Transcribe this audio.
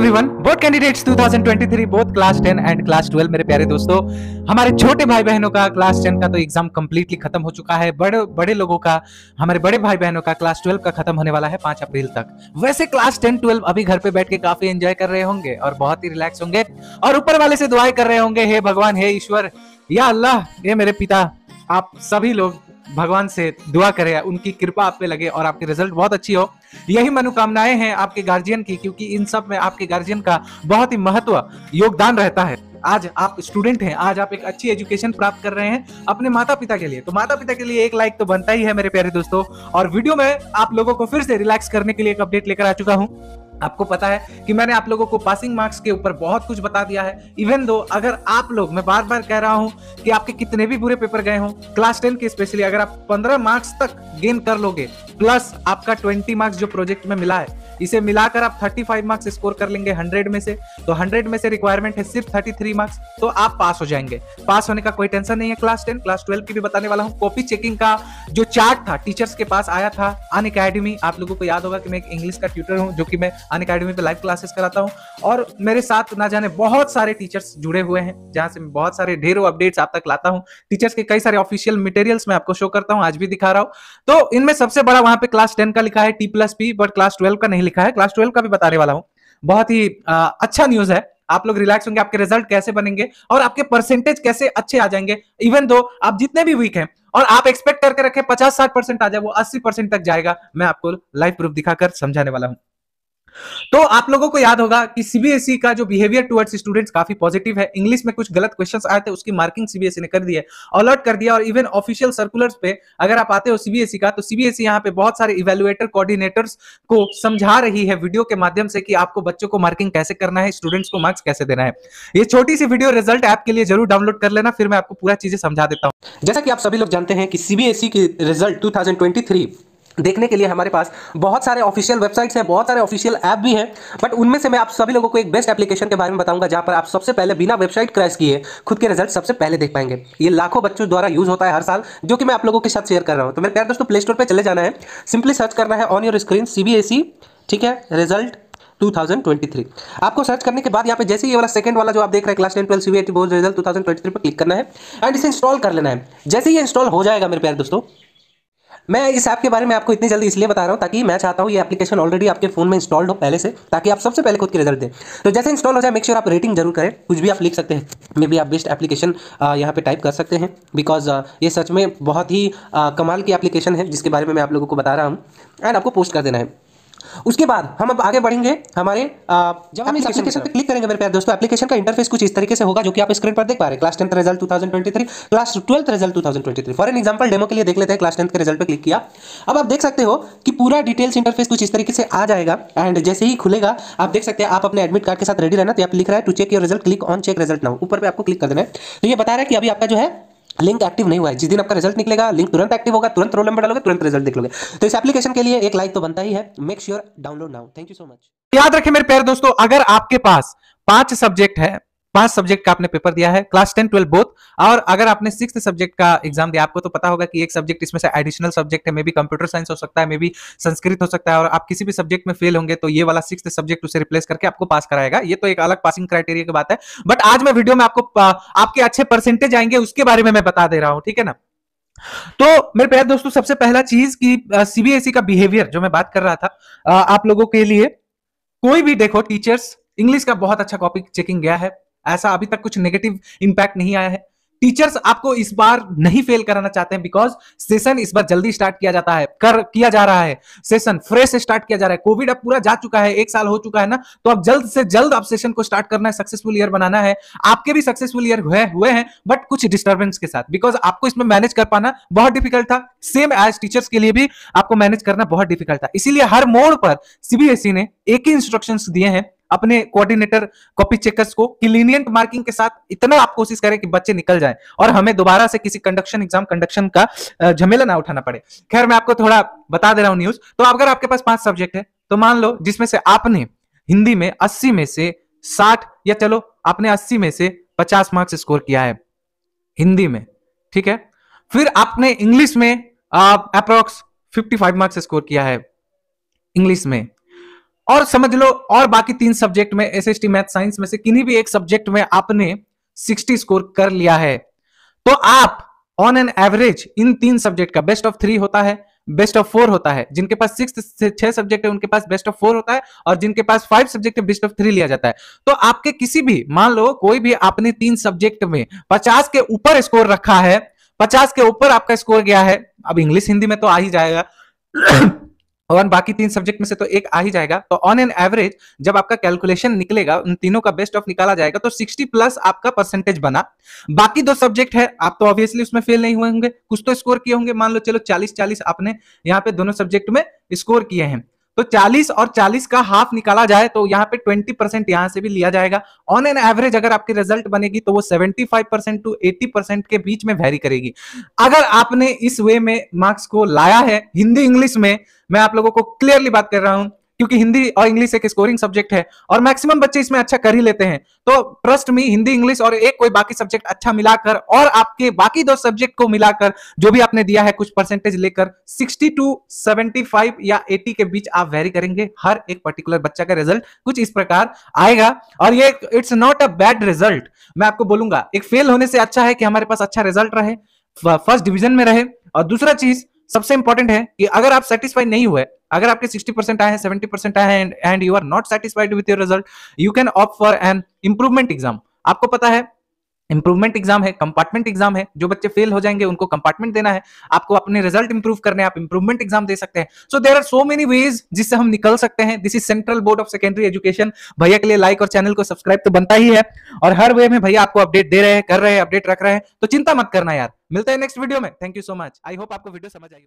everyone board candidates 2023 both class 10 and class 12 मेरे प्यारे दोस्तों हमारे छोटे भाई बहनों का क्लास 10 का तो एग्जाम कंप्लीटली खत्म हो चुका है बड़े बड़े लोगों का हमारे बड़े भाई बहनों का क्लास 12 का खत्म होने वाला है 5 अप्रैल तक वैसे क्लास 10 12 अभी घर पे बैठ के काफी एंजॉय कर रहे होंगे और बहुत ही रिलैक्स होंगे और ऊपर वाले से दुआएं कर रहे होंगे हे भगवान हे ईश्वर या अल्लाह हे मेरे पिता आप सभी लोग भगवान से दुआ करें उनकी कृपा आप पे लगे और आपके रिजल्ट बहुत अच्छी हो यही मनोकामनाएं हैं आपके गार्जियन की क्योंकि इन सब में आपके गार्जियन का बहुत ही महत्व योगदान रहता है आज आप स्टूडेंट हैं आज आप एक अच्छी एजुकेशन प्राप्त कर रहे हैं अपने माता पिता के लिए तो माता पिता के लिए एक लाइक तो बनता ही है मेरे प्यारे दोस्तों और वीडियो में आप लोगों को फिर से रिलैक्स करने के लिए एक अपडेट लेकर आ चुका हूँ आपको पता है कि मैंने आप लोगों को पासिंग मार्क्स के ऊपर बहुत कुछ बता दिया है इवन दो अगर आप लोग मैं बार बार कह रहा हूँ कि आपके कितने भी बुरे पेपर गए हों क्लास टेन के स्पेशली अगर आप पंद्रह मार्क्स तक गेन कर लोगे प्लस आपका ट्वेंटी मार्क्स जो प्रोजेक्ट में मिला है इसे मिलाकर आप 35 मार्क्स स्कोर कर लेंगे 100 में से तो 100 में से रिक्वायरमेंट है सिर्फ 33 मार्क्स तो आप पास हो जाएंगे पास होने का कोई टेंशन नहीं है क्लास टेन क्लास ट्वेल्व की भी बताने वाला हूँ कॉपी चेकिंग का जो चार्ट था टीचर्स के पास आया था अन अकेडमी आप लोगों को याद होगा कि मैं एक इंग्लिश का ट्यूटर हूँ जो कि मैं अन अकेडमी पर लाइव क्लासेस कराता हूँ और मेरे साथ ना जाने बहुत सारे टीचर्स जुड़े हुए हैं जहाँ से मैं बहुत सारे ढेरों अपडेट्स आप तक लाता हूँ टीचर्स के कई सारे ऑफिशियल मटेरियल्स मैं आपको शो करता हूँ आज भी दिखा रहा हूँ तो इनमें सबसे बड़ा वहां पे क्लास टेन का लिखा है T plus P but class twelve का नहीं लिखा है क्लास ट्वेल्व का भी बताने वाला हूँ बहुत ही आ, अच्छा न्यूज है आप लोग रिलैक्स होंगे आपके रिजल्ट कैसे बनेंगे और आपके परसेंटेज कैसे अच्छे आ जाएंगे इवन दो आप जितने भी वीक हैं और आप एक्सपेक्ट करके रखें पचास साठ परसेंट आ जाए वो अस्सी परसेंट तक जाएगा मैं आपको लाइव प्रूफ दिखाकर समझाने वाला हूँ तो आप लोगों को याद होगा कि सीबीएसई e का जो बिहेवियर टुवर्ड्स स्टूडेंट्स काफी पॉजिटिव है इंग्लिश में कुछ गलत क्वेश्चंस आए थे उसकी मार्किंग सीबीएसई e ने कर दी है अलर्ट कर दिया और इवन ऑफिशियल सर्कुलर्स पे अगर आप आते हो सीबीएसई e का तो सीबीएसई यहाँ पे बहुत सारे इवेलुएटर कोऑर्डिनेटर्स को समझा रही है वीडियो के माध्यम से कि आपको बच्चों को मार्किंग कैसे करना है स्टूडेंट्स को मार्क्स कैसे देना है ये छोटी सी वीडियो रिजल्ट ऐप के लिए जरूर डाउनलोड कर लेना फिर मैं आपको पूरा चीजें समझा देता हूँ जैसा कि आप सभी लोग जानते हैं कि सीबीएसई की रिजल्ट टू देखने के लिए हमारे पास बहुत सारे ऑफिशियल वेबसाइट्स हैं बहुत सारे ऑफिशियल ऐप भी हैं बट उनमें से मैं आप सभी लोगों को एक बेस्ट एप्लीकेशन के बारे में बताऊंगा जहां पर आप सबसे पहले बिना वेबसाइट क्रैश किए खुद के रिजल्ट सबसे पहले देख पाएंगे ये लाखों बच्चों द्वारा यूज होता है हर साल जो कि मैं आप लोगों के साथ शेयर कर रहा हूँ तो मेरे प्यार दोस्तों प्ले स्टोर पर चले जाना है सिंपली सर्च करना है ऑन योर स्क्रीन सी ठीक है रिजल्ट 2023 आपको सर्च करने के बाद यहाँ पे जैसे ही वाला सेकंड वाला जो आप देख रहे हैं class ten twelve C board result 2023 पर क्लिक करना है एंड इसे इंस्टॉल कर लेना है जैसे ही इंस्टॉल हो जाएगा मेरे प्यार दोस्तों मैं इस ऐप के बारे में आपको इतनी जल्दी इसलिए बता रहा हूँ ताकि मैं चाहता हूँ ये एप्लीकेशन ऑलरेडी आपके फोन में इंस्टॉल्ड हो पहले से ताकि आप सबसे पहले खुद के रिजल्ट दें तो जैसे इंस्टॉल हो जाए मेक श्योर आप रेटिंग जरूर करें कुछ भी आप लिख सकते हैं मे बी आप बेस्ट एप्लीकेशन यहाँ पर टाइप कर सकते हैं बिकॉज ये सच में बहुत ही कमाल की एप्लीकेशन है जिसके बारे में मैं आप लोगों को बता रहा हूँ एंड आपको पोस्ट कर देना है उसके बाद हम अब आगे बढ़ेंगे हमारे आ, जब हम इस एप्लीकेशन पर क्लिक करेंगे मेरे प्यार दोस्तों एप्लीकेशन का इंटरफेस कुछ इस तरीके से होगा जो कि आप स्क्रीन पर देख पा रहे class tenth result 2023 class twelfth result 2023 for an example demo के लिए देख लेते हैं क्लास टेंथ के रिजल्ट पर क्लिक किया अब आप देख सकते हो कि पूरा डिटेल्स इंटरफेस कुछ इस तरीके से आ जाएगा एंड जैसे ही खुलेगा आप देख सकते हैं आप अपने एडमिट कार्ड के साथ रेडी रहना तो आप लिख रहा है to check your result click on check result now ऊपर पर आपको क्लिक कर देना है तो ये बता रहा है कि अभी आपका जो है लिंक एक्टिव नहीं हुआ है जिस दिन आपका रिजल्ट निकलेगा लिंक तुरंत एक्टिव होगा तुरंत रोल नंबर डालोगे तुरंत रिजल्ट देख तो इस एप्लीकेशन के लिए एक लाइक तो बनता ही है make sure download now thank you so much याद रखें मेरे प्यारे दोस्तों अगर आपके पास पांच सब्जेक्ट है पांच सब्जेक्ट का आपने पेपर दिया है क्लास टेन ट्वेल्व बोथ और अगर आपने सिक्स सब्जेक्ट का एग्जाम दिया आपको तो पता होगा कि एक सब्जेक्ट इसमें से एडिशनल सब्जेक्ट है मे बी कंप्यूटर साइंस हो सकता है मे बी संस्कृत हो सकता है और आप किसी भी सब्जेक्ट में फेल होंगे तो ये वाला सिक्स सब्जेक्ट उसे रिप्लेस करके आपको पास कराएगा ये तो एक अलग पासिंग क्राइटेरिया की बात है बट आज मैं वीडियो में आपको आपके अच्छे परसेंटेज आएंगे उसके बारे में मैं बता दे रहा हूँ ठीक है ना तो मेरे प्यार दोस्तों सबसे पहला चीज की सीबीएसई का बिहेवियर जो मैं बात कर रहा था आप लोगों के लिए कोई भी देखो टीचर्स इंग्लिश का बहुत अच्छा कॉपी चेकिंग गया है ऐसा अभी तक कुछ नेगेटिव इंपैक्ट नहीं आया है टीचर्स आपको इस बार नहीं फेल कराना चाहते हैं बिकॉज सेशन इस बार जल्दी स्टार्ट किया जाता है कर किया जा रहा है सेशन फ्रेश स्टार्ट किया जा रहा है कोविड अब पूरा जा चुका है एक साल हो चुका है ना तो अब जल्द से जल्द आप सेशन को स्टार्ट करना है सक्सेसफुल ईयर बनाना है आपके भी सक्सेसफुल ईयर हुए हुए हैं बट कुछ डिस्टर्बेंस के साथ बिकॉज आपको इसमें मैनेज कर पाना बहुत डिफिकल्ट था सेम एज टीचर्स के लिए भी आपको मैनेज करना बहुत डिफिकल्ट था इसीलिए हर मोड़ पर सीबीएसई e ने एक ही इंस्ट्रक्शन दिए हैं अपने कोऑर्डिनेटर कॉपी चेकर्स को लीनियंट मार्किंग के साथ इतना आप कोशिश करें कि बच्चे निकल जाए और हमें दोबारा से किसी कंडक्शन एग्जाम कंडक्शन का झमेला ना उठाना पड़े खैर मैं आपको थोड़ा बता दे रहा हूं न्यूज तो अगर आपके पास पांच सब्जेक्ट है तो मान लो जिसमें से आपने हिंदी में अस्सी में से साठ या चलो आपने अस्सी में से पचास मार्क्स स्कोर किया है हिंदी में ठीक है फिर आपने इंग्लिश में अप्रोक्स फाइव मार्क्स स्कोर किया है इंग्लिश में और समझ लो और बाकी तीन सब्जेक्ट में S S T math science में से किन्हीं भी एक सब्जेक्ट में आपने 60 स्कोर कर लिया है तो आप ऑन एन एवरेज इन तीन सब्जेक्ट का बेस्ट ऑफ थ्री होता है बेस्ट ऑफ फोर होता है जिनके पास सिक्स से छह सब्जेक्ट है उनके पास बेस्ट ऑफ फोर होता है और जिनके पास फाइव सब्जेक्ट है बेस्ट ऑफ थ्री लिया जाता है तो आपके किसी भी मान लो कोई भी आपने तीन सब्जेक्ट में पचास के ऊपर स्कोर रखा है पचास के ऊपर आपका स्कोर गया है अब इंग्लिश हिंदी में तो आ ही जाएगा और बाकी तीन सब्जेक्ट में से तो एक आ ही जाएगा तो ऑन एन एवरेज जब आपका कैलकुलेशन निकलेगा उन तीनों का बेस्ट ऑफ निकाला जाएगा तो 60 प्लस आपका परसेंटेज बना बाकी दो सब्जेक्ट है आप तो ऑब्वियसली उसमें फेल नहीं हुए होंगे कुछ तो स्कोर किए होंगे मान लो चलो 40 40 आपने यहाँ पे दोनों सब्जेक्ट में स्कोर किए हैं तो 40 और 40 का हाफ निकाला जाए तो यहाँ पे 20 परसेंट यहाँ से भी लिया जाएगा ऑन एन एवरेज अगर आपकी रिजल्ट बनेगी तो वो 75 परसेंट टू 80 परसेंट के बीच में वेरी करेगी अगर आपने इस वे में मार्क्स को लाया है हिंदी इंग्लिश में मैं आप लोगों को क्लियरली बात कर रहा हूं क्योंकि हिंदी और इंग्लिश एक स्कोरिंग सब्जेक्ट है और मैक्सिमम बच्चे इसमें अच्छा कर ही लेते हैं तो ट्रस्ट मी हिंदी इंग्लिश और एक कोई बाकी सब्जेक्ट अच्छा मिलाकर और आपके बाकी दो सब्जेक्ट को मिलाकर जो भी आपने दिया है कुछ परसेंटेज लेकर सिक्सटी टू सेवेंटी फाइव या एटी के बीच आप वेरी करेंगे हर एक पर्टिकुलर बच्चा का रिजल्ट कुछ इस प्रकार आएगा और ये it's not a bad result मैं आपको बोलूंगा एक फेल होने से अच्छा है कि हमारे पास अच्छा रिजल्ट रहे फर्स्ट डिवीजन में रहे और दूसरा चीज सबसे इंपॉर्टेंट है कि अगर आप सेटिस्फाई नहीं हुए अगर आपके 60 परसेंट आए हैं 70 परसेंट आए हैं and you are not satisfied with your result you can opt for an improvement exam आपको पता है इंप्रूवमेंट एग्जाम है कंपार्टमेंट एग्जाम है जो बच्चे फेल हो जाएंगे उनको कंपार्टमेंट देना है आपको अपने रिजल्ट इंप्रूव करने आप इंप्रूवमेंट एग्जाम दे सकते हैं so there are so many ways जिससे हम निकल सकते हैं this is Central Board of Secondary Education भैया के लिए लाइक और चैनल को सब्सक्राइब तो बनता ही है और हर वे में भैया आपको अपडेट दे रहे हैं कर रहे हैं अपडेट रख रहे हैं तो चिंता मत करना यार मिलते हैं नेक्स्ट वीडियो में thank you so much I hope आपको वीडियो समझ आई